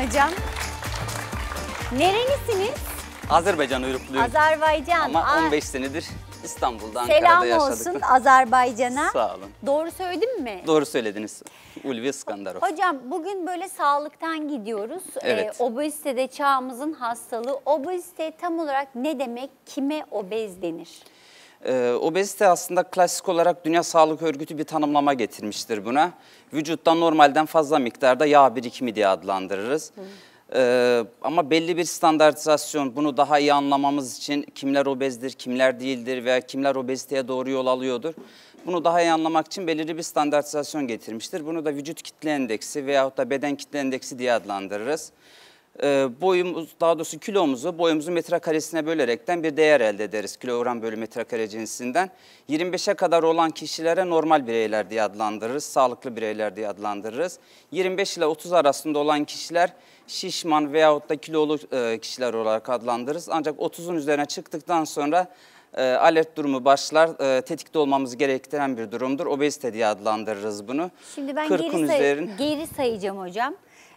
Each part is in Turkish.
Hocam. Nerelisiniz? Azerbaycan uyrukluyum. Azerbaycan. Ama Aa. 15 senedir İstanbul'da, Ankara'da Selam yaşadık. Selam olsun Azerbaycan'a. Sağ olun. Doğru söyledim mi? Doğru söylediniz. Ulvi İskandarov. Hocam bugün böyle sağlıktan gidiyoruz. Ee, evet. Ee, obezite de çağımızın hastalığı. Obezite tam olarak ne demek? Kime obez denir? E, obezite aslında klasik olarak Dünya Sağlık Örgütü bir tanımlama getirmiştir buna. Vücutta normalden fazla miktarda yağ birikimi diye adlandırırız. Hı. Ee, ama belli bir standartizasyon bunu daha iyi anlamamız için kimler obezdir, kimler değildir veya kimler obeziteye doğru yol alıyordur. Bunu daha iyi anlamak için belirli bir standartizasyon getirmiştir. Bunu da vücut kitle endeksi veyahut da beden kitle endeksi diye adlandırırız. Ee, boyumuz daha doğrusu kilomuzu boyumuzu metrekaresine bölerekten bir değer elde ederiz. Kilogram bölü metrekare cinsinden 25'e kadar olan kişilere normal bireyler diye adlandırırız. Sağlıklı bireyler diye adlandırırız. 25 ile 30 arasında olan kişiler şişman veyahut da kilolu e, kişiler olarak adlandırırız. Ancak 30'un üzerine çıktıktan sonra e, alert durumu başlar. E, tetikte olmamız gerektiren bir durumdur. Obezite diye adlandırırız bunu. Şimdi ben geri, say üzerine... geri sayacağım hocam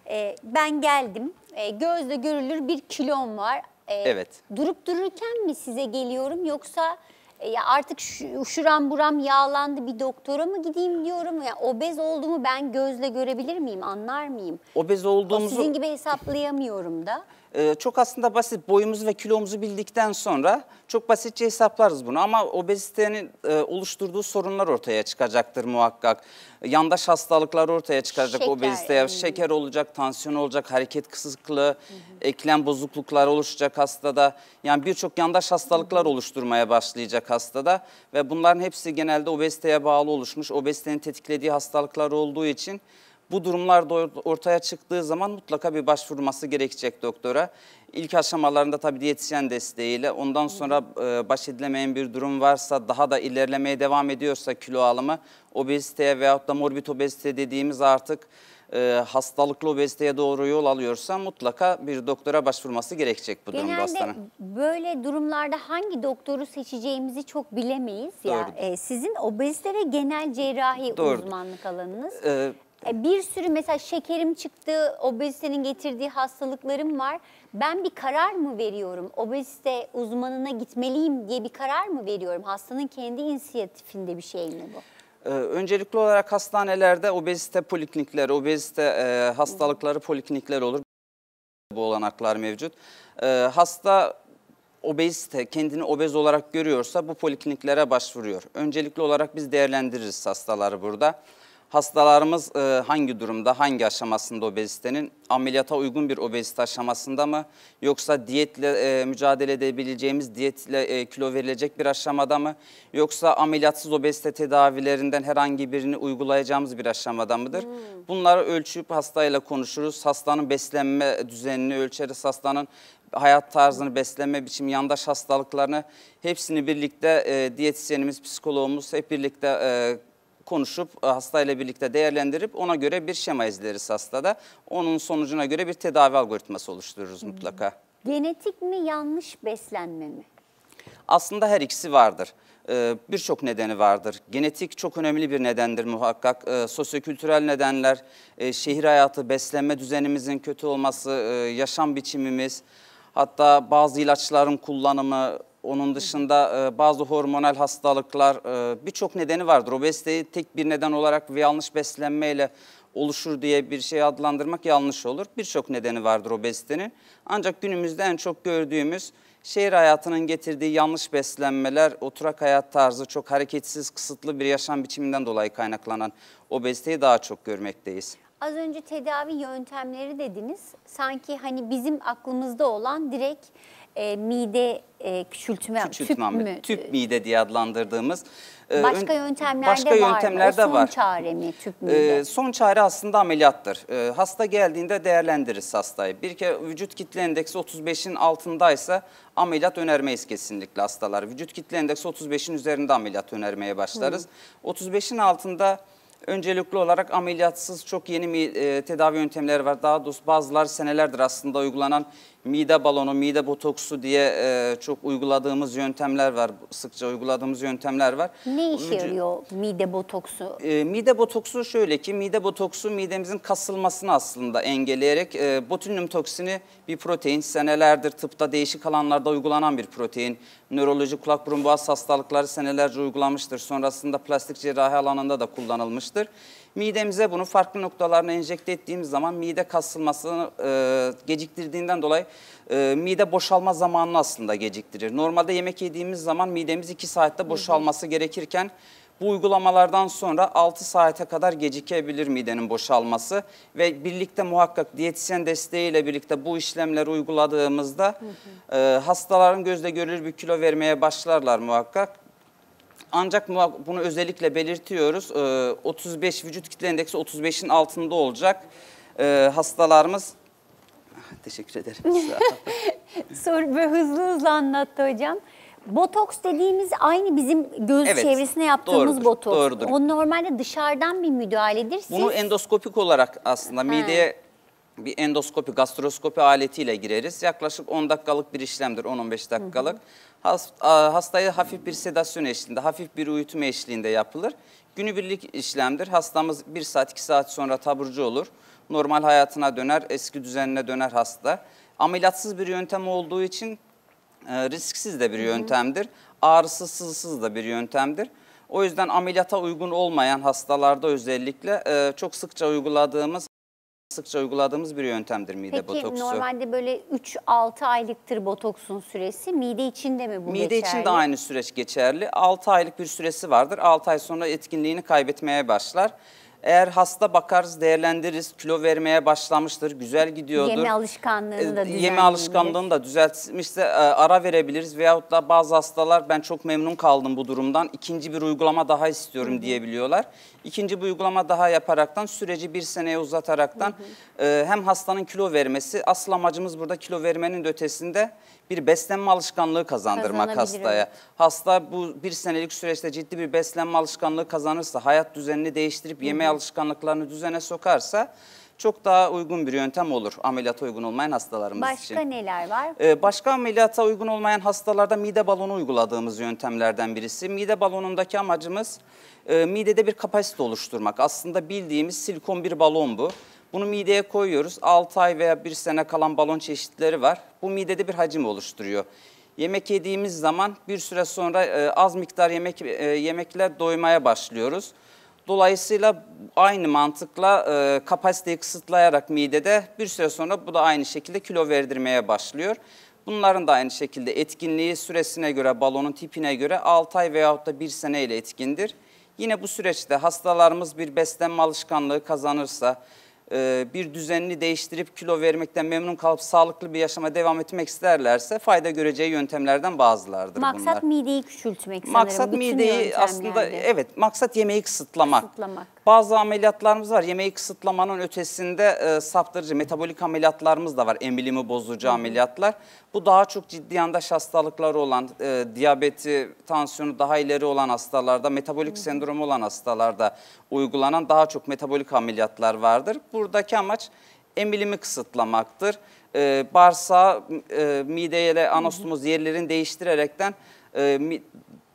e, ben geldim, e, gözle görülür bir kilom var. E, evet. Durup dururken mi size geliyorum yoksa e, ya artık şu, şuram buram yağlandı bir doktora mı gideyim diyorum ya yani obez olduğumu ben gözle görebilir miyim anlar mıyım? Obez olduğumuzu... O sizin gibi hesaplayamıyorum da. Ee, çok aslında basit boyumuzu ve kilomuzu bildikten sonra çok basitçe hesaplarız bunu ama obezitenin e, oluşturduğu sorunlar ortaya çıkacaktır muhakkak. Yandaş hastalıklar ortaya çıkacak şeker, obeziteye. Yani. Şeker olacak, tansiyon olacak, hareket kısıklığı, hı hı. eklem bozukluklar oluşacak hastada. Yani birçok yandaş hastalıklar hı hı. oluşturmaya başlayacak hastada ve bunların hepsi genelde obeziteye bağlı oluşmuş. Obezitenin tetiklediği hastalıklar olduğu için bu durumlar ortaya çıktığı zaman mutlaka bir başvurması gerekecek doktora. İlk aşamalarında tabii diyetisyen desteğiyle ondan sonra e, baş edilemeyen bir durum varsa daha da ilerlemeye devam ediyorsa kilo alımı obeziteye veyahut da morbid obezite dediğimiz artık e, hastalıklı obeziteye doğru yol alıyorsa mutlaka bir doktora başvurması gerekecek bu Genelde durumda hastanın. Genelde böyle durumlarda hangi doktoru seçeceğimizi çok bilemeyiz Doğrudur. E, sizin obezite ve genel cerrahi Doğrudur. uzmanlık alanınız. E, e, bir sürü mesela şekerim çıktı, obezitenin getirdiği hastalıklarım var. Ben bir karar mı veriyorum? Obezite uzmanına gitmeliyim diye bir karar mı veriyorum? Hastanın kendi inisiyatifinde bir şey mi bu? Ee, öncelikli olarak hastanelerde obezite poliklinikleri, obezite e, hastalıkları poliklinikleri olur. Bu olanaklar mevcut. Ee, hasta obezite, kendini obez olarak görüyorsa bu polikliniklere başvuruyor. Öncelikli olarak biz değerlendiririz hastaları burada. Hastalarımız e, hangi durumda, hangi aşamasında obezitenin? Ameliyata uygun bir obezite aşamasında mı? Yoksa diyetle e, mücadele edebileceğimiz, diyetle e, kilo verilecek bir aşamada mı? Yoksa ameliyatsız obezite tedavilerinden herhangi birini uygulayacağımız bir aşamada mıdır? Hmm. Bunları ölçüp hastayla konuşuruz. Hastanın beslenme düzenini ölçeriz. Hastanın hayat tarzını, beslenme biçimi, yandaş hastalıklarını hepsini birlikte e, diyetisyenimiz, psikologumuz hep birlikte e, konuşup e, hastayla birlikte değerlendirip ona göre bir şema izleriz hastada. Onun sonucuna göre bir tedavi algoritması oluştururuz hmm. mutlaka. Genetik mi yanlış beslenme mi? Aslında her ikisi vardır e, birçok nedeni vardır. Genetik çok önemli bir nedendir muhakkak. E, sosyokültürel nedenler, şehir hayatı, beslenme düzenimizin kötü olması, yaşam biçimimiz, hatta bazı ilaçların kullanımı, onun dışında e, bazı hormonal hastalıklar e, birçok nedeni vardır. Obeziteyi tek bir neden olarak ve yanlış beslenmeyle oluşur diye bir şey adlandırmak yanlış olur. Birçok nedeni vardır obezitenin. Ancak günümüzde en çok gördüğümüz şehir hayatının getirdiği yanlış beslenmeler, oturak hayat tarzı, çok hareketsiz, kısıtlı bir yaşam biçiminden dolayı kaynaklanan obeziteyi daha çok görmekteyiz. Az önce tedavi yöntemleri dediniz. Sanki hani bizim aklımızda olan direkt e, mide e, küçültme, tüp mü? Tüp mide diye adlandırdığımız. E, başka yöntemler başka de var mı? son çare mi tüp ee, mide? E, son çare aslında ameliyattır. E, hasta geldiğinde değerlendiririz hastayı. Bir kere vücut kitle endeksi 35'in altındaysa ameliyat önermeyiz kesinlikle hastalar. Vücut kitle endeksi 35'in üzerinde ameliyat önermeye başlarız. 35'in altında Öncelikli olarak ameliyatsız çok yeni e, tedavi yöntemleri var. Daha doğrusu bazılar senelerdir aslında uygulanan mide balonu, mide botoksu diye e, çok uyguladığımız yöntemler var. Sıkça uyguladığımız yöntemler var. Ne işe yarıyor mide botoksu? E, mide botoksu şöyle ki mide botoksu midemizin kasılmasını aslında engelleyerek e, botulinum toksini bir protein senelerdir tıpta değişik alanlarda uygulanan bir protein nöroloji, kulak, burun, boğaz hastalıkları senelerce uygulamıştır. Sonrasında plastik cerrahi alanında da kullanılmıştır. Midemize bunu farklı noktalarına enjekte ettiğimiz zaman mide kasılmasını e, geciktirdiğinden dolayı e, mide boşalma zamanını aslında geciktirir. Normalde yemek yediğimiz zaman midemiz 2 saatte boşalması gerekirken bu uygulamalardan sonra 6 saate kadar gecikebilir midenin boşalması ve birlikte muhakkak diyetisyen desteğiyle birlikte bu işlemleri uyguladığımızda hı hı. E, hastaların gözle görülür bir kilo vermeye başlarlar muhakkak. Ancak bunu özellikle belirtiyoruz. 35 e, vücut kitle endeksi 35'in altında olacak e, hastalarımız. Teşekkür ederim. Soru hızlı hızlı anlattı hocam. Botoks dediğimiz aynı bizim göz evet, çevresine yaptığımız doğrudur, botoks. Doğrudur. O normalde dışarıdan bir müdahaledir. Siz... Bunu endoskopik olarak aslında ha. mideye bir endoskopi, gastroskopi aletiyle gireriz. Yaklaşık 10 dakikalık bir işlemdir, 10-15 dakikalık. Hı hastayı hafif bir sedasyon eşliğinde, hafif bir uyutma eşliğinde yapılır. Günübirlik işlemdir. Hastamız 1 saat, 2 saat sonra taburcu olur. Normal hayatına döner, eski düzenine döner hasta. Ameliyatsız bir yöntem olduğu için e, risksiz de bir yöntemdir. Ağrısız, sızısız da bir yöntemdir. O yüzden ameliyata uygun olmayan hastalarda özellikle e, çok sıkça uyguladığımız sıkça uyguladığımız bir yöntemdir mide Peki, botoksu. Peki normalde böyle 3-6 aylıktır botoksun süresi. Mide için de mi bu mide geçerli? Mide için de aynı süreç geçerli. 6 aylık bir süresi vardır. 6 ay sonra etkinliğini kaybetmeye başlar. Eğer hasta bakarız, değerlendiririz. Kilo vermeye başlamıştır, güzel gidiyordur. Yeme alışkanlığını e, da Yeme alışkanlığını da düzeltmişse e, ara verebiliriz. Veyahut da bazı hastalar ben çok memnun kaldım bu durumdan. İkinci bir uygulama daha istiyorum Hı -hı. diyebiliyorlar. İkinci bir uygulama daha yaparaktan süreci bir seneye uzataraktan hı hı. E, hem hastanın kilo vermesi asıl amacımız burada kilo vermenin ötesinde bir beslenme alışkanlığı kazandırmak hastaya. Hasta bu bir senelik süreçte ciddi bir beslenme alışkanlığı kazanırsa hayat düzenini değiştirip yeme alışkanlıklarını düzene sokarsa çok daha uygun bir yöntem olur ameliyata uygun olmayan hastalarımız başka için. Başka neler var? Ee, başka ameliyata uygun olmayan hastalarda mide balonu uyguladığımız yöntemlerden birisi. Mide balonundaki amacımız e, midede bir kapasite oluşturmak. Aslında bildiğimiz silikon bir balon bu. Bunu mideye koyuyoruz. 6 ay veya 1 sene kalan balon çeşitleri var. Bu midede bir hacim oluşturuyor. Yemek yediğimiz zaman bir süre sonra e, az miktar yemek e, yemekle doymaya başlıyoruz. Dolayısıyla aynı mantıkla e, kapasiteyi kısıtlayarak midede bir süre sonra bu da aynı şekilde kilo verdirmeye başlıyor. Bunların da aynı şekilde etkinliği süresine göre, balonun tipine göre 6 ay veyahut da 1 sene ile etkindir. Yine bu süreçte hastalarımız bir beslenme alışkanlığı kazanırsa, e, bir düzenini değiştirip kilo vermekten memnun kalıp sağlıklı bir yaşama devam etmek isterlerse fayda göreceği yöntemlerden bazılardır maksat bunlar. Maksat mideyi küçültmek sanırım. Maksat mideyi aslında evet maksat yemeği kısıtlamak. kısıtlamak. Bazı ameliyatlarımız var. Yemeği kısıtlamanın ötesinde e, saptırıcı metabolik ameliyatlarımız da var. Emilimi bozucu Hı. ameliyatlar. Bu daha çok ciddi yandaş hastalıkları olan, e, diyabeti, tansiyonu daha ileri olan hastalarda, metabolik Hı. sendromu olan hastalarda uygulanan daha çok metabolik ameliyatlar vardır. Buradaki amaç emilimi kısıtlamaktır. E, bağırsağı, e, mideyle anastomuz yerlerini değiştirerekten e,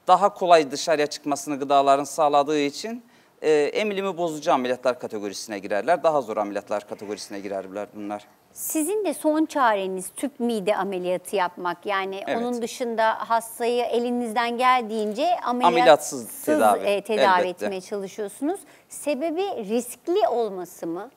daha kolay dışarıya çıkmasını gıdaların sağladığı için e, ee, emilimi bozucu ameliyatlar kategorisine girerler. Daha zor ameliyatlar kategorisine girerler bunlar. Sizin de son çareniz tüp mide ameliyatı yapmak. Yani evet. onun dışında hastayı elinizden geldiğince ameliyatsız, ameliyatsız tedavi, e, tedavi etmeye çalışıyorsunuz. Sebebi riskli olması mı?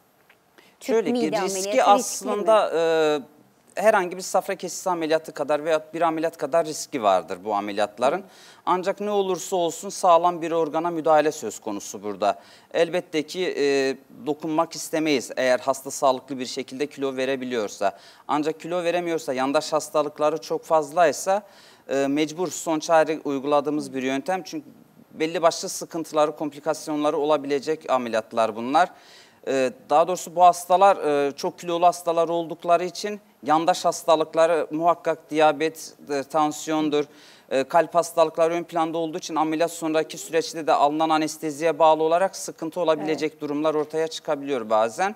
Tüp Şöyle ki riski aslında... Riskli mi? E, herhangi bir safra kesisi ameliyatı kadar veya bir ameliyat kadar riski vardır bu ameliyatların. Ancak ne olursa olsun sağlam bir organa müdahale söz konusu burada. Elbette ki e, dokunmak istemeyiz eğer hasta sağlıklı bir şekilde kilo verebiliyorsa. Ancak kilo veremiyorsa, yandaş hastalıkları çok fazlaysa e, mecbur son çare uyguladığımız bir yöntem. Çünkü belli başlı sıkıntıları, komplikasyonları olabilecek ameliyatlar bunlar. Ee, daha doğrusu bu hastalar e, çok kilolu hastalar oldukları için yandaş hastalıkları muhakkak diyabet, e, tansiyondur, e, kalp hastalıkları ön planda olduğu için ameliyat sonraki süreçte de alınan anesteziye bağlı olarak sıkıntı olabilecek evet. durumlar ortaya çıkabiliyor bazen.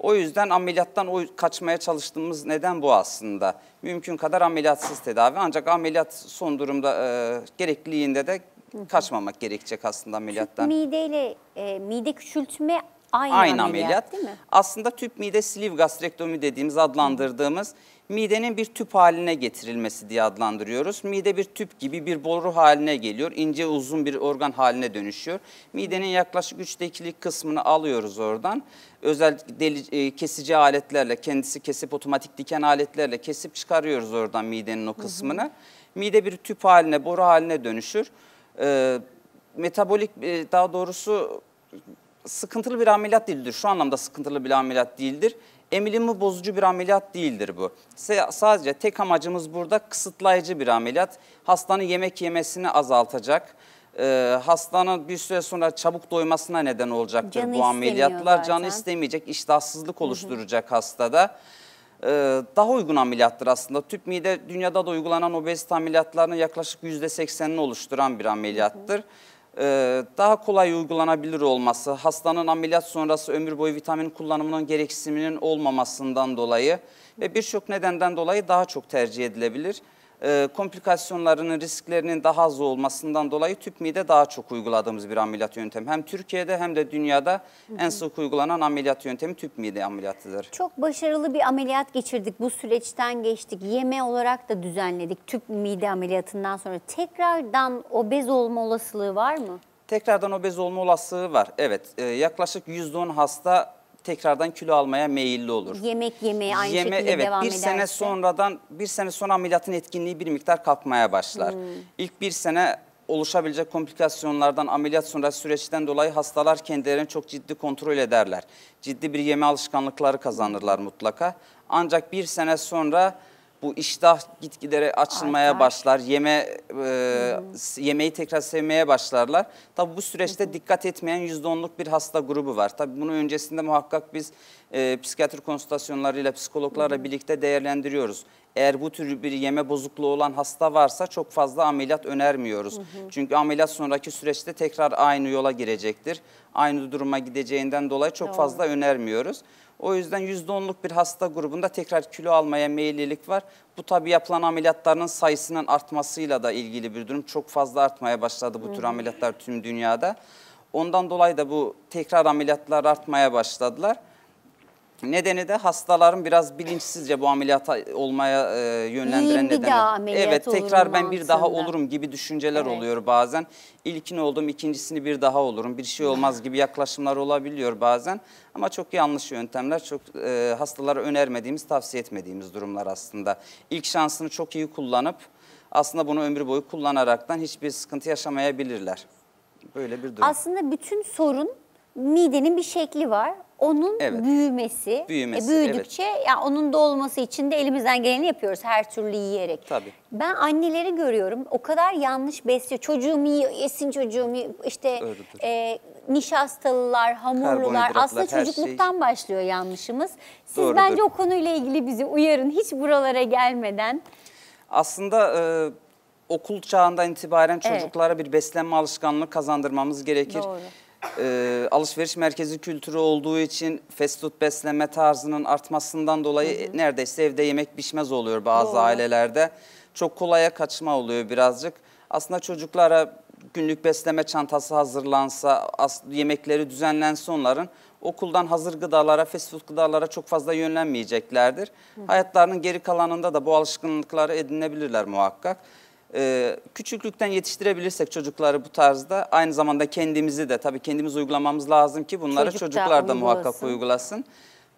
O yüzden ameliyattan kaçmaya çalıştığımız neden bu aslında. Mümkün kadar ameliyatsız tedavi ancak ameliyat son durumda e, gerekliliğinde de kaçmamak gerekecek aslında ameliyattan. Mideyle e, mide küçültme Aynı, aynı ameliyat. ameliyat. Değil mi? Aslında tüp mide sleeve gastrektomi dediğimiz adlandırdığımız midenin bir tüp haline getirilmesi diye adlandırıyoruz. Mide bir tüp gibi bir boru haline geliyor. İnce uzun bir organ haline dönüşüyor. Midenin yaklaşık üçte 2'lik kısmını alıyoruz oradan. Özel deli, e, kesici aletlerle kendisi kesip otomatik diken aletlerle kesip çıkarıyoruz oradan midenin o kısmını. Hı hı. Mide bir tüp haline boru haline dönüşür. Ee, metabolik e, daha doğrusu sıkıntılı bir ameliyat değildir. Şu anlamda sıkıntılı bir ameliyat değildir. Emilimi bozucu bir ameliyat değildir bu. Sadece tek amacımız burada kısıtlayıcı bir ameliyat. Hastanın yemek yemesini azaltacak. Ee, hastanın bir süre sonra çabuk doymasına neden olacaktır canı bu ameliyatlar. Zaten. Canı istemeyecek, iştahsızlık oluşturacak Hı -hı. hastada. Ee, daha uygun ameliyattır aslında. Tüp mide dünyada da uygulanan obezite ameliyatlarının yaklaşık %80'ini oluşturan bir ameliyattır. Hı -hı. Ee, daha kolay uygulanabilir olması, hastanın ameliyat sonrası ömür boyu vitamin kullanımının gereksiniminin olmamasından dolayı ve birçok nedenden dolayı daha çok tercih edilebilir. E, komplikasyonlarının risklerinin daha az olmasından dolayı tüp mide daha çok uyguladığımız bir ameliyat yöntemi. Hem Türkiye'de hem de dünyada en sık uygulanan ameliyat yöntemi tüp mide ameliyatıdır. Çok başarılı bir ameliyat geçirdik. Bu süreçten geçtik. Yeme olarak da düzenledik tüp mide ameliyatından sonra. Tekrardan obez olma olasılığı var mı? Tekrardan obez olma olasılığı var. Evet, e, yaklaşık %10 hasta tekrardan kilo almaya meyilli olur. Yemek yemeye aynı Yeme, şekilde evet, devam bir ederse. Sene sonradan, bir sene sonra ameliyatın etkinliği bir miktar kalkmaya başlar. Hmm. İlk bir sene oluşabilecek komplikasyonlardan ameliyat sonrası süreçten dolayı hastalar kendilerini çok ciddi kontrol ederler. Ciddi bir yeme alışkanlıkları kazanırlar mutlaka. Ancak bir sene sonra bu iştah gitgidere açılmaya Artar. başlar. Yeme e, hmm. yemeği tekrar sevmeye başlarlar. Tabii bu süreçte hmm. dikkat etmeyen %10'luk bir hasta grubu var. Tabii bunu öncesinde muhakkak biz e, psikiyatri konsültasyonlarıyla psikologlarla hmm. birlikte değerlendiriyoruz. Eğer bu tür bir yeme bozukluğu olan hasta varsa çok fazla ameliyat önermiyoruz. Hı hı. Çünkü ameliyat sonraki süreçte tekrar aynı yola girecektir. Aynı duruma gideceğinden dolayı çok Doğru. fazla önermiyoruz. O yüzden %10'luk bir hasta grubunda tekrar kilo almaya meyillilik var. Bu tabii yapılan ameliyatların sayısının artmasıyla da ilgili bir durum. Çok fazla artmaya başladı bu tür ameliyatlar tüm dünyada. Ondan dolayı da bu tekrar ameliyatlar artmaya başladılar. Nedeni de hastaların biraz bilinçsizce bu ameliyata olmaya e, yönlendiren nedeni. Bir nedenler. daha ameliyat Evet tekrar ben bir daha olurum gibi düşünceler Evet. oluyor bazen. İlkini oldum ikincisini bir daha olurum bir şey olmaz gibi yaklaşımlar olabiliyor bazen. Ama çok yanlış yöntemler çok e, hastalara önermediğimiz tavsiye etmediğimiz durumlar aslında. İlk şansını çok iyi kullanıp aslında bunu ömür boyu kullanaraktan hiçbir sıkıntı yaşamayabilirler. Böyle bir durum. Aslında bütün sorun midenin bir şekli var onun evet. büyümesi, e, büyümesi e, büyüdükçe evet. yani onun dolması için de elimizden geleni yapıyoruz her türlü yiyerek. Tabii. Ben anneleri görüyorum o kadar yanlış besliyor. Çocuğum yiyor, yesin çocuğum yiyor. işte e, nişastalılar, hamurlular aslında şey. çocukluktan şey... başlıyor yanlışımız. Siz Doğrudur. bence o konuyla ilgili bizi uyarın hiç buralara gelmeden. Aslında e, okul çağından itibaren çocuklara evet. bir beslenme alışkanlığı kazandırmamız gerekir. Doğru e, alışveriş merkezi kültürü olduğu için fast food besleme tarzının artmasından dolayı hı hı. neredeyse evde yemek pişmez oluyor bazı Doğru. ailelerde. Çok kolaya kaçma oluyor birazcık. Aslında çocuklara günlük besleme çantası hazırlansa, yemekleri düzenlense onların okuldan hazır gıdalara, fast food gıdalara çok fazla yönlenmeyeceklerdir. Hı. Hayatlarının geri kalanında da bu alışkanlıkları edinebilirler muhakkak e, küçüklükten yetiştirebilirsek çocukları bu tarzda aynı zamanda kendimizi de tabii kendimiz uygulamamız lazım ki bunları Çocuk çocuklar da muhakkak uygulasın. uygulasın.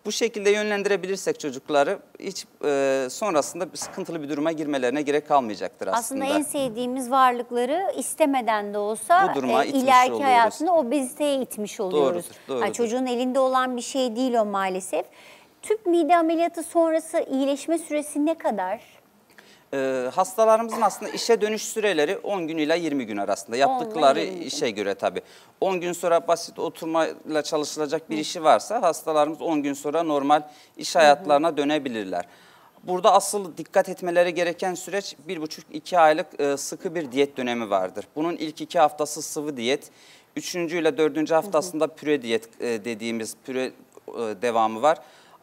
Bu şekilde yönlendirebilirsek çocukları hiç e, sonrasında bir sıkıntılı bir duruma girmelerine gerek kalmayacaktır aslında. Aslında en sevdiğimiz varlıkları istemeden de olsa Bu duruma e, itmiş ileriki oluyoruz. obeziteye itmiş oluyoruz. Doğrudur, doğrudur. Yani çocuğun elinde olan bir şey değil o maalesef. Tüp mide ameliyatı sonrası iyileşme süresi ne kadar? e, hastalarımızın aslında işe dönüş süreleri 10 gün ile 20 gün arasında. Yaptıkları 20 gün. işe göre tabii. 10 gün sonra basit oturmayla çalışılacak bir Hı. işi varsa hastalarımız 10 gün sonra normal iş hayatlarına Hı. dönebilirler. Burada asıl dikkat etmeleri gereken süreç 1,5-2 aylık e, sıkı bir diyet dönemi vardır. Bunun ilk 2 haftası sıvı diyet, 3. ile 4. haftasında püre diyet e, dediğimiz püre e, devamı var.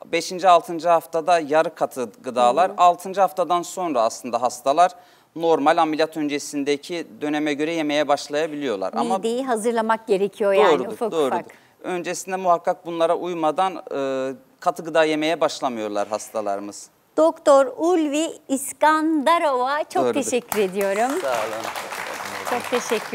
5. 6. haftada yarı katı gıdalar, hmm. 6. haftadan sonra aslında hastalar normal ameliyat öncesindeki döneme göre yemeye başlayabiliyorlar. Mideyi Ama hazırlamak gerekiyor doğrudur, yani ufak doğrudur. ufak. Öncesinde muhakkak bunlara uymadan e, katı gıda yemeye başlamıyorlar hastalarımız. Doktor Ulvi İskandarova çok doğrudur. teşekkür ediyorum. Sağ olun. Çok teşekkür